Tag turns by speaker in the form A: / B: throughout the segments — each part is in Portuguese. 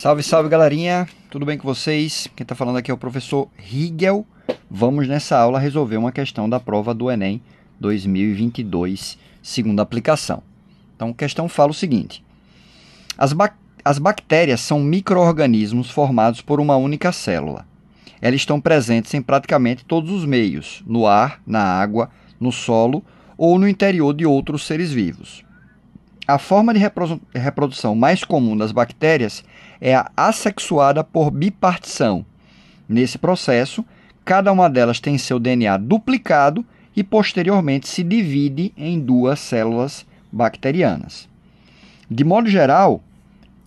A: Salve, salve galerinha, tudo bem com vocês? Quem está falando aqui é o professor Rigel. Vamos nessa aula resolver uma questão da prova do Enem 2022, segunda aplicação. Então, a questão fala o seguinte: as, ba as bactérias são micro-organismos formados por uma única célula. Elas estão presentes em praticamente todos os meios: no ar, na água, no solo ou no interior de outros seres vivos. A forma de reprodução mais comum das bactérias é a assexuada por bipartição. Nesse processo, cada uma delas tem seu DNA duplicado e posteriormente se divide em duas células bacterianas. De modo geral,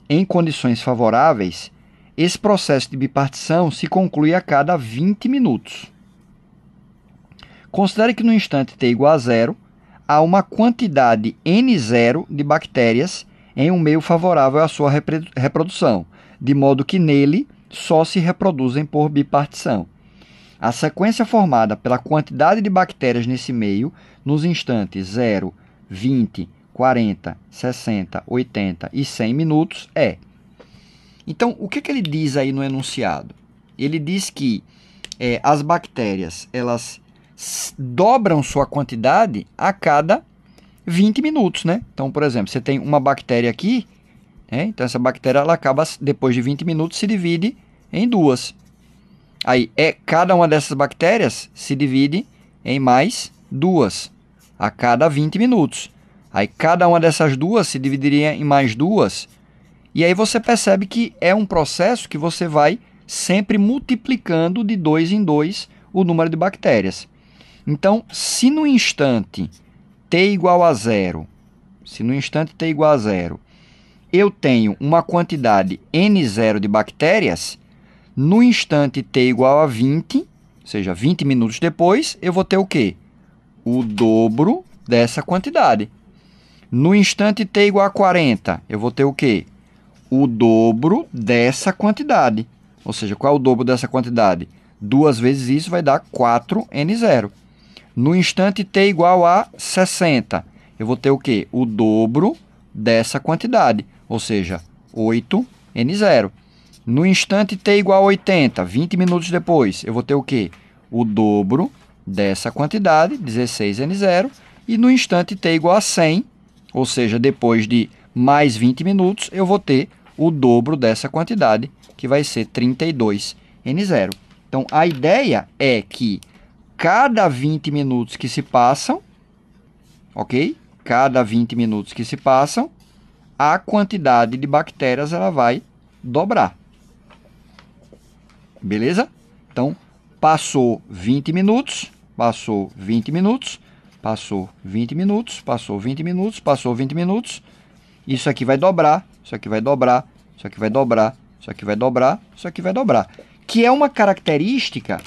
A: em condições favoráveis, esse processo de bipartição se conclui a cada 20 minutos. Considere que no instante t igual a zero, a uma quantidade N0 de bactérias em um meio favorável à sua reprodução, de modo que nele só se reproduzem por bipartição. A sequência formada pela quantidade de bactérias nesse meio, nos instantes 0, 20, 40, 60, 80 e 100 minutos, é. Então, o que, que ele diz aí no enunciado? Ele diz que é, as bactérias elas dobram sua quantidade a cada 20 minutos, né? Então, por exemplo, você tem uma bactéria aqui, né? então essa bactéria ela acaba, depois de 20 minutos, se divide em duas. Aí, é, cada uma dessas bactérias se divide em mais duas a cada 20 minutos. Aí, cada uma dessas duas se dividiria em mais duas. E aí você percebe que é um processo que você vai sempre multiplicando de dois em dois o número de bactérias. Então, se no instante t igual a zero, se no instante t igual a zero, eu tenho uma quantidade n0 de bactérias, no instante t igual a 20, ou seja, 20 minutos depois, eu vou ter o quê? O dobro dessa quantidade. No instante t igual a 40, eu vou ter o quê? O dobro dessa quantidade. Ou seja, qual é o dobro dessa quantidade? Duas vezes isso vai dar 4n0. No instante t igual a 60, eu vou ter o quê? O dobro dessa quantidade, ou seja, 8n0. No instante t igual a 80, 20 minutos depois, eu vou ter o quê? O dobro dessa quantidade, 16n0. E no instante t igual a 100, ou seja, depois de mais 20 minutos, eu vou ter o dobro dessa quantidade, que vai ser 32n0. Então, a ideia é que cada 20 minutos que se passam, ok? Cada 20 minutos que se passam, a quantidade de bactérias ela vai dobrar. Beleza? Então, passou 20 minutos, passou 20 minutos, passou 20 minutos, passou 20 minutos, passou 20 minutos. Isso aqui vai dobrar, isso aqui vai dobrar, isso aqui vai dobrar, isso aqui vai dobrar, isso aqui vai dobrar. Que é uma característica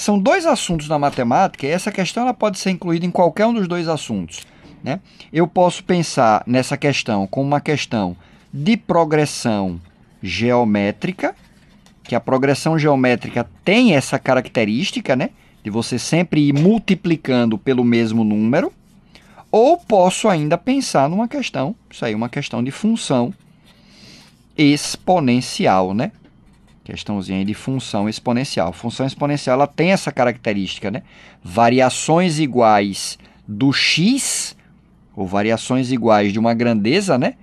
A: são dois assuntos na matemática e essa questão ela pode ser incluída em qualquer um dos dois assuntos. Né? Eu posso pensar nessa questão como uma questão de progressão geométrica, que a progressão geométrica tem essa característica, né? De você sempre ir multiplicando pelo mesmo número. Ou posso ainda pensar numa questão, isso aí é uma questão de função exponencial, né? questãozinha aí de função exponencial. Função exponencial ela tem essa característica, né? Variações iguais do x ou variações iguais de uma grandeza, né?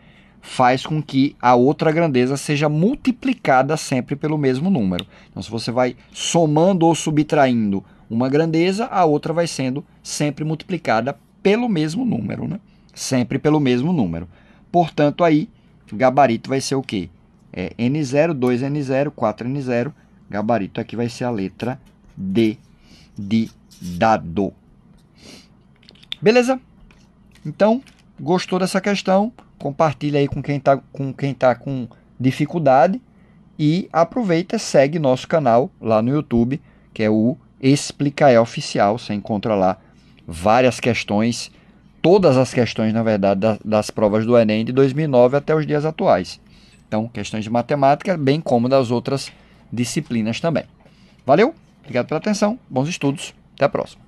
A: Faz com que a outra grandeza seja multiplicada sempre pelo mesmo número. Então, se você vai somando ou subtraindo uma grandeza, a outra vai sendo sempre multiplicada pelo mesmo número, né? Sempre pelo mesmo número. Portanto, aí, gabarito vai ser o quê? é N0, 2N0, 4N0. Gabarito aqui vai ser a letra D de dado. Beleza? Então, gostou dessa questão? Compartilha aí com quem está com, quem tá com dificuldade. E aproveita, segue nosso canal lá no YouTube, que é o Explicaé Oficial. Você encontra lá várias questões, todas as questões, na verdade, das, das provas do Enem de 2009 até os dias atuais. Então, questões de matemática, bem como das outras disciplinas também. Valeu, obrigado pela atenção, bons estudos, até a próxima.